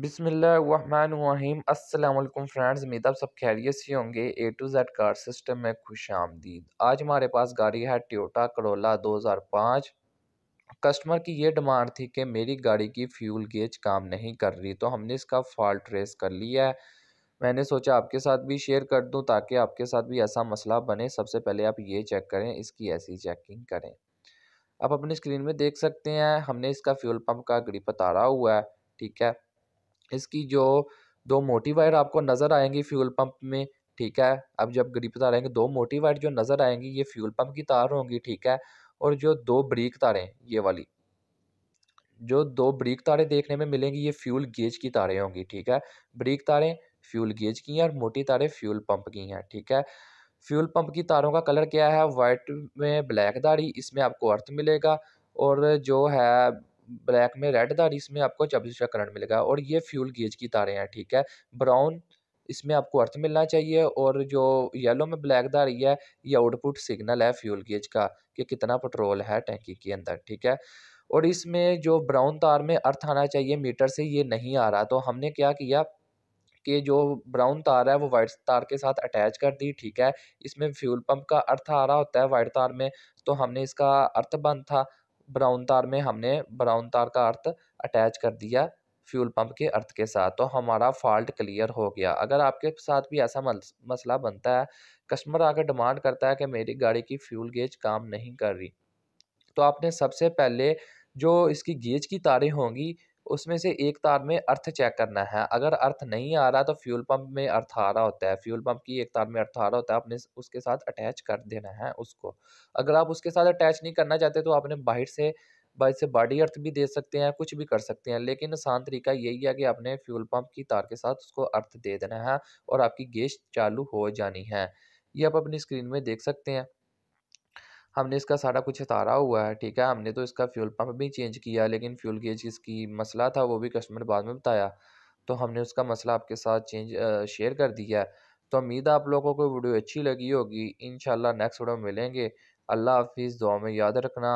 बिसमीम अल्लाम फ्रेंड्स उम्मीद आप सब खैरियत से होंगे A to Z car system में खुश आमदीद आज हमारे पास गाड़ी है ट्योटा करोला 2005 कस्टमर की ये डिमांड थी कि मेरी गाड़ी की फ्यूल गेज काम नहीं कर रही तो हमने इसका फॉल्ट ट्रेस कर लिया है मैंने सोचा आपके साथ भी शेयर कर दूँ ताकि आपके साथ भी ऐसा मसला बने सबसे पहले आप ये चेक करें इसकी ऐसी चेकिंग करें आप अपनी स्क्रीन में देख सकते हैं हमने इसका फ्यूल पम्प का ग्रिप उतारा हुआ है ठीक है इसकी जो दो मोटी वायर आपको नज़र आएंगी फ्यूल पंप में ठीक है अब जब गरीब तार आएंगे दो वायर जो नज़र आएंगी ये फ्यूल पंप की तार होंगी ठीक है और जो दो ब्रीक तारें ये वाली जो दो ब्रीक तारें देखने में मिलेंगी ये फ्यूल गेज की तारें होंगी ठीक है ब्रीक तारें फ्यूल गेज की हैं और मोटी तारें फ्यूल पंप की हैं ठीक है फ्यूल पंप की तारों का कलर क्या है वाइट में ब्लैक दाढ़ी इसमें आपको अर्थ मिलेगा और जो है ब्लैक में रेड तार इसमें आपको चौबीस रुपया करंट मिलेगा और ये फ्यूल गेज की तारें हैं ठीक है ब्राउन इसमें आपको अर्थ मिलना चाहिए और जो येलो में ब्लैक दार है ये आउटपुट सिग्नल है फ्यूल गेज का कि कितना पेट्रोल है टैंकी के अंदर ठीक है और इसमें जो ब्राउन तार में अर्थ आना चाहिए मीटर से ये नहीं आ रहा तो हमने क्या किया कि जो ब्राउन तार है वो वाइट तार के साथ अटैच कर दी ठीक है इसमें फ्यूल पंप का अर्थ आ रहा होता है वाइट तार में तो हमने इसका अर्थ बंद था ब्राउन तार में हमने ब्राउन तार का अर्थ अटैच कर दिया फ्यूल पंप के अर्थ के साथ तो हमारा फॉल्ट क्लियर हो गया अगर आपके साथ भी ऐसा मसला बनता है कस्टमर आकर डिमांड करता है कि मेरी गाड़ी की फ्यूल गेज काम नहीं कर रही तो आपने सबसे पहले जो इसकी गेज की तारें होंगी उसमें से एक तार में अर्थ चेक करना है अगर अर्थ नहीं आ रहा तो फ्यूल पंप में अर्थ आ रहा होता है फ्यूल पंप की एक तार में अर्थ आ रहा होता है आपने उसके साथ अटैच कर देना है उसको अगर आप उसके साथ अटैच नहीं करना चाहते तो आपने बाहर से बाहर से बॉडी अर्थ भी दे सकते हैं कुछ भी कर सकते हैं लेकिन आसान तरीका यही है कि आपने फ्यूल पंप की तार के साथ उसको अर्थ दे देना है और आपकी गैस चालू हो जानी है ये आप अपनी स्क्रीन में देख सकते हैं हमने इसका सारा कुछ उतारा हुआ है ठीक है हमने तो इसका फ्यूल पंप भी चेंज किया लेकिन फ्यूल गेज जिसकी मसला था वो भी कस्टमर बाद में बताया तो हमने उसका मसला आपके साथ चेंज शेयर कर दिया है तो उम्मीद है आप लोगों को वीडियो अच्छी लगी होगी इन नेक्स्ट वीडियो मिलेंगे अल्लाह हाफिज़ दुआ में याद रखना